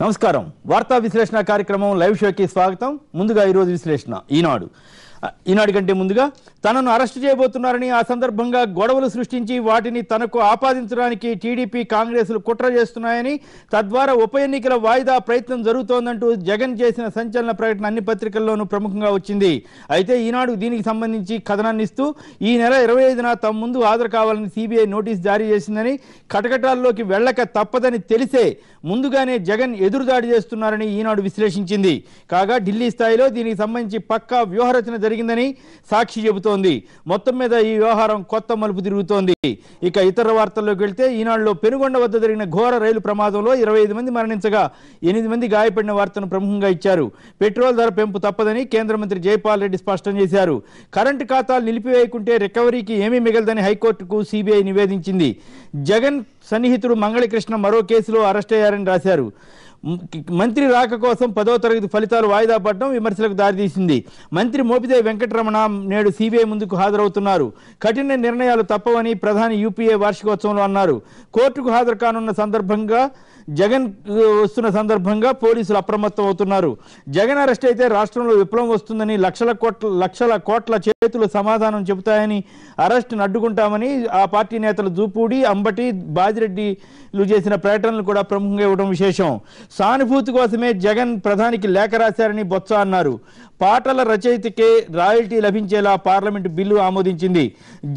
నమస్కారం వార్తా విశ్లేషణ కార్యక్రమం లైవ్ షోకి స్వాగతం ముందుగా ఈరోజు విశ్లేషణ ఈనాడు ఈనాడు కంటే ముందుగా తనను అరెస్టు చేయబోతున్నారని ఆ సందర్భంగా గొడవలు సృష్టించి వాటిని తనకు ఆపాదించడానికి టీడీపీ కాంగ్రెస్లు కుట్ర చేస్తున్నాయని తద్వారా ఉప ఎన్నికల వాయిదా ప్రయత్నం జరుగుతోందంటూ జగన్ చేసిన సంచలన ప్రకటన అన్ని పత్రికల్లోనూ ప్రముఖంగా వచ్చింది అయితే ఈనాడు దీనికి సంబంధించి కథనాన్ని ఈ నెల ఇరవై ఐదున తమ ముందు హాజరు కావాలని సిబిఐ నోటీస్ జారీ చేసిందని కటకటాల్లోకి వెళ్ళక తప్పదని తెలిసే ముందుగానే జగన్ ఎదురుదాడి చేస్తున్నారని ఈనాడు విశ్లేషించింది కాగా ఢిల్లీ స్థాయిలో దీనికి సంబంధించి పక్కా వ్యూహరచన జరిగిందని సాక్షి చెబుతోంది మొత్తం మీద ఈ వ్యవహారం కొత్త మలుపు తిరుగుతోంది ఇక ఇతర వార్తల్లోకి వెళ్తే ఈనాడులో పెనుగొండ వద్ద జరిగిన ఘోర రైలు ప్రమాదంలో ఇరవై మంది మరణించగా ఎనిమిది మంది గాయపడిన వార్తను ప్రముఖంగా ఇచ్చారు పెట్రోల్ ధర పెంపు తప్పదని కేంద్ర మంత్రి జైపాల్ రెడ్డి స్పష్టం చేశారు కరెంటు ఖాతాలు నిలిపివేయకుంటే రికవరీకి ఏమీ మిగలదని హైకోర్టుకు సిబిఐ నివేదించింది జగన్ సన్నిహితుడు మంగళకృష్ణ మరో కేసులో అరెస్ట్ అయ్యారని రాశారు మంత్రి రాక కోసం పదో తరగతి ఫలితాలు వాయిదా పడడం విమర్శలకు దారితీసింది మంత్రి మోపిదే వెంకటరమణ నేడు సీబీఐ ముందుకు హాజరవుతున్నారు కఠిన నిర్ణయాలు తప్పవని ప్రధాని యూపీఏ వార్షికోత్సవంలో అన్నారు కోర్టుకు హాజరు కానున్న సందర్భంగా జగన్ వస్తున్న సందర్భంగా పోలీసులు అప్రమత్తం అవుతున్నారు జగన్ అరెస్ట్ అయితే రాష్ట్రంలో విప్లవం వస్తుందని లక్షల కోట్ల లక్షల కోట్ల చేతులు సమాధానం చెబుతాయని అరెస్ట్ను అడ్డుకుంటామని ఆ పార్టీ నేతలు దూపూడి అంబటి బాజిరెడ్డిలు చేసిన ప్రకటనలు కూడా ప్రముఖంగా ఇవ్వడం విశేషం సానుభూతి కోసమే జగన్ ప్రధానికి లేఖ రాశారని బొత్స అన్నారు పాటల రచయితకే రాయల్టీ లభించేలా పార్లమెంటు బిల్లు ఆమోదించింది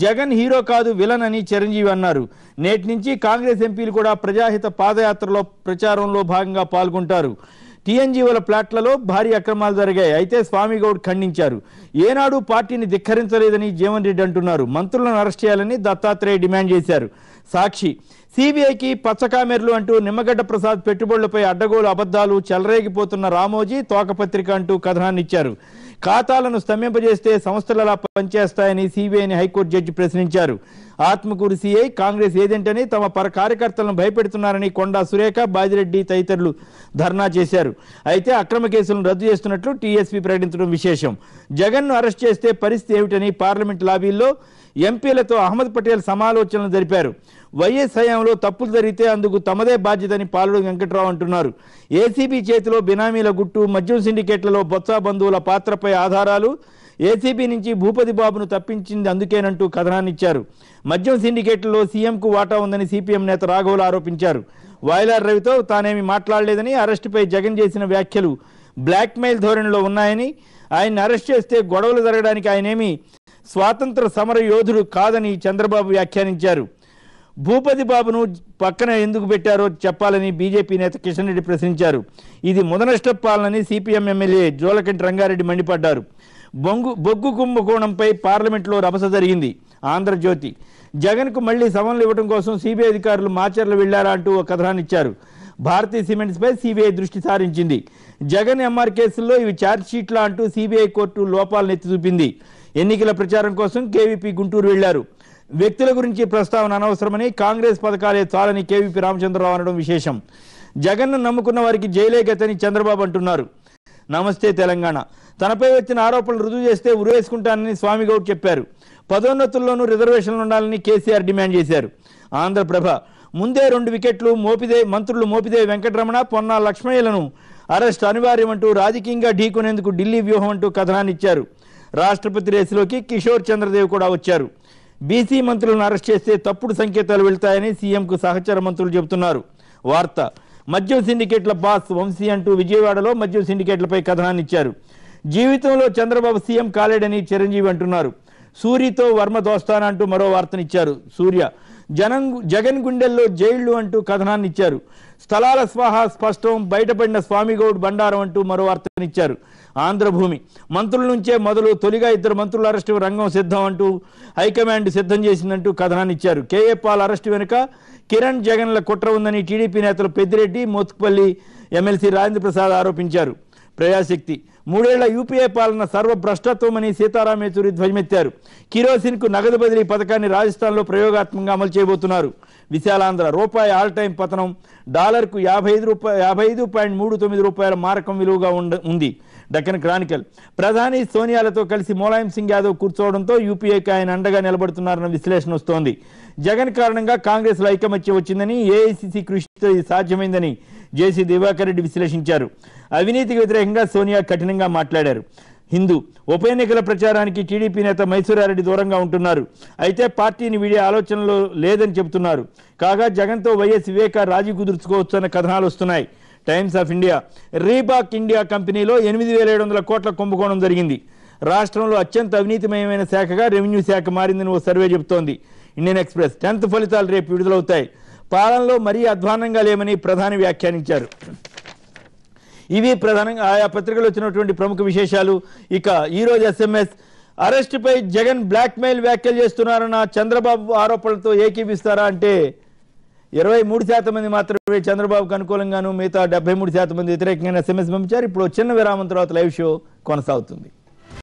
జగన్ హీరో కాదు విలన్ అని చిరంజీవి అన్నారు నేటి నుంచి కాంగ్రెస్ ఎంపీలు కూడా ప్రజాహిత పాదయాత్రలో ప్రచారంలో భాగంగా పాల్గొంటారు టీఎన్జీఓల ప్లాట్లలో భారీ అక్రమాలు జరిగాయి అయితే స్వామిగౌడ్ ఖండించారు ఏనాడు పార్టీని ధిక్కరించలేదని జీవన్ రెడ్డి అంటున్నారు మంత్రులను అరెస్ట్ చేయాలని దత్తాత్రేయ డిమాండ్ చేశారు సాక్షి సిబిఐకి పచ్చకామెర్లు అంటూ నిమ్మగడ్డ ప్రసాద్ పెట్టుబడులపై అడ్డగోలు అబద్దాలు చెలరేగిపోతున్న రామోజీ తోకపత్రిక అంటూ కథనాన్ని ఇచ్చారు ఖాతాలను స్తంభింపజేస్తే సంస్థలలా పనిచేస్తాయని సిబిఐని హైకోర్టు జడ్జి ప్రశ్నించారు ఆత్మకూరు కాంగ్రెస్ ఏదేంటని తమ పర కార్యకర్తలను భయపెడుతున్నారని కొండా సురేఖ బాజిరెడ్డి తదితరులు ధర్నా చేశారు అయితే అక్రమ కేసులను రద్దు చేస్తున్నట్లు టీఎస్పీ ప్రకటించడం విశేషం జగన్ను అరెస్ట్ చేస్తే పరిస్థితి ఏమిటని పార్లమెంట్ లాబీల్లో ఎంపీలతో అహ్మద్ పటేల్ సమాలోచనలు జరిపారు వైఎస్ హయాంలో తప్పులు జరిగితే అందుకు తమదే బాధ్యత అని పాలుడు వెంకట్రావు అంటున్నారు ఏసీబీ చేతిలో బినామీల గుట్టు మద్యం సిండికేట్లలో బొత్స బంధువుల పాత్రపై ఆధారాలు ఏసీబీ నుంచి భూపతి బాబును తప్పించింది అందుకేనంటూ కథనాన్నిచ్చారు మద్యం సిండికేట్లో సీఎంకు వాటా ఉందని సిపిఎం నేత రాఘవులు ఆరోపించారు వాయిలార్ రవితో తానేమి మాట్లాడలేదని అరెస్టుపై జగన్ చేసిన వ్యాఖ్యలు బ్లాక్మెయిల్ ధోరణిలో ఉన్నాయని ఆయన్ని అరెస్ట్ చేస్తే గొడవలు జరగడానికి ఆయనేమి స్వాతంత్ర సమర యోధుడు కాదని చంద్రబాబు వ్యాఖ్యానించారు భూపతి బాబును పక్కన ఎందుకు పెట్టారో చెప్పాలని బీజేపీ నేత కిషన్ రెడ్డి ప్రశ్నించారు ఇది ముదనష్టపాలనని సిపిఎం ఎమ్మెల్యే జోలకంటి రంగారెడ్డి మండిపడ్డారు బొంగు బొగ్గు కుంభకోణంపై పార్లమెంట్లో రభస జరిగింది ఆంధ్రజ్యోతి జగన్కు మళ్లీ సమన్లు ఇవ్వడం కోసం సిబిఐ అధికారులు మాచర్లు వెళ్లారా అంటూ ఒక కథనాన్నిచ్చారు భారతీయ సిమెంట్స్పై సిబిఐ దృష్టి సారించింది జగన్ ఎంఆర్ కేసుల్లో ఇవి ఛార్జ్షీట్లా అంటూ సిబిఐ కోర్టు లోపాలను ఎత్తి చూపింది ఎన్నికల ప్రచారం కోసం కేవీపీ గుంటూరు వెళ్లారు వ్యక్తుల గురించి ప్రస్తావన అనవసరమని కాంగ్రెస్ పథకాలే చాలని కేవీపీ రామచంద్రరావు అనడం విశేషం జగన్ను నమ్ముకున్న వారికి జైలే గతని చంద్రబాబు అంటున్నారు నమస్తే తెలంగాణ తనపై వచ్చిన ఆరోపణలు రుజువు చేస్తే ఉరేసుకుంటానని స్వామిగౌడ్ చెప్పారు పదోన్నతుల్లోనూ రిజర్వేషన్లు ఉండాలని కేసీఆర్ డిమాండ్ చేశారు ఆంధ్రప్రభ ముందే రెండు వికెట్లు మోపిదే మంత్రులు మోపిదే వెంకటరమణ పొన్నా లక్ష్మయ్యలను అరెస్ట్ అనివార్యమంటూ రాజకీయంగా ఢీకొనేందుకు ఢిల్లీ వ్యూహం అంటూ కథనాన్నిచ్చారు రాష్ట్రపతి రేసులోకి కిషోర్ చంద్రదేవ్ కూడా వచ్చారు బీసీ మంత్రులను అరెస్ట్ చేస్తే తప్పుడు సంకేతాలు వెళ్తాయని సీఎంకు సహచర మంత్రులు చెబుతున్నారు వార్త మద్యం సిండికేట్ల బాస్ వంశీ అంటూ విజయవాడలో మద్యం సిండికేట్లపై కథనాన్నిచ్చారు జీవితంలో చంద్రబాబు సీఎం కాలేడని చిరంజీవి అంటున్నారు సూరితో వర్మ అంటూ మరో వార్తనిచ్చారు సూర్య జనం జగన్ గుండెల్లో జైళ్లు అంటూ కథనాన్ని ఇచ్చారు స్థలాల స్వాహ స్పష్టం బయటపడిన స్వామిగౌడ్ బండారం అంటూ మరో వార్తనిచ్చారు ఆంధ్రభూమి మంత్రుల నుంచే మొదలు తొలిగా ఇద్దరు మంత్రుల అరెస్టు రంగం సిద్ధం అంటూ హైకమాండ్ సిద్ధం చేసిందంటూ కథనాన్ని ఇచ్చారు కేఏ పాల్ అరెస్టు వెనుక కిరణ్ జగన్ల కుట్ర ఉందని టీడీపీ నేతలు పెద్దిరెడ్డి మోత్కుపల్లి ఎమ్మెల్సీ రాజేంద్ర ప్రసాద్ ఆరోపించారు ప్రజాశక్తి మూడేళ్ల యూపీఏ పాలన సర్వభ్రష్టత్వమని సీతారాం యేచూరి ధ్వజమెత్తారు కిరోసిన్కు నగదు బదిలీ పథకాన్ని రాజస్థాన్లో ప్రయోగాత్మకంగా అమలు చేయబోతున్నారు విశాలాంధ్ర రూపాయి ఆల్ టైం పతనం డాలర్కు యాభై ఐదు రూపాయ యాభై ఐదు పాయింట్ మూడు తొమ్మిది రూపాయల మారకం విలువగా ఉండ ఉంది డక్కన్ క్రానికల్ ప్రధాని సోనియాలతో కలిసి ములాయం సింగ్ యాదవ్ కూర్చోవడంతో యూపీఏకి ఆయన అండగా నిలబడుతున్నారన్న విశ్లేషణ వస్తోంది జగన్ కారణంగా కాంగ్రెస్లో ఐకమత్యం వచ్చిందని ఏఐసిసి కృషితో ఇది సాధ్యమైందని జేసీ దివాకర్ రెడ్డి విశ్లేషించారు అవినీతికి వ్యతిరేకంగా సోనియా కఠినంగా మాట్లాడారు హిందూ ఉప ఎన్నికల ప్రచారానికి టీడీపీ నేత మైసూరారెడ్డి దూరంగా ఉంటున్నారు అయితే పార్టీని వీడే ఆలోచనలో లేదని చెబుతున్నారు కాగా జగన్తో వైఎస్ వివేక రాజీ కుదుర్చుకోవచ్చు అన్న కథనాలు వస్తున్నాయి Times of India Reebok India కంపెనీలో ఎనిమిది వేల ఏడు వందల కోట్ల కుంభకోణం జరిగింది రాష్ట్రంలో అత్యంత అవినీతిమయమైన శాఖగా రెవెన్యూ శాఖ మారిందని ఓ సర్వే చెబుతోంది ఇండియన్ ఎక్స్ప్రెస్ టెన్త్ ఫలితాలు రేపు విడుదలవుతాయి పాలనలో మరీ అధ్వానంగా లేమని ప్రధాని వ్యాఖ్యానించారు ఇవి ప్రధానంగా ఆయా పత్రికలు వచ్చినటువంటి ప్రముఖ విశేషాలు ఇక ఈరోజు ఎస్ఎంఎస్ అరెస్టుపై జగన్ బ్లాక్మెయిల్ వ్యాఖ్యలు చేస్తున్నారన్న చంద్రబాబు ఆరోపణలతో ఏకీపిస్తారా అంటే ఇరవై మూడు శాతం మంది మాత్రమే చంద్రబాబుకు అనుకూలంగాను మిగతా డెబ్బై మూడు శాతం మంది వ్యతిరేకంగా ఎస్ఎంఎస్ పంపించారు ఇప్పుడు చిన్న విరామం తర్వాత లైవ్ షో కొనసాగుతుంది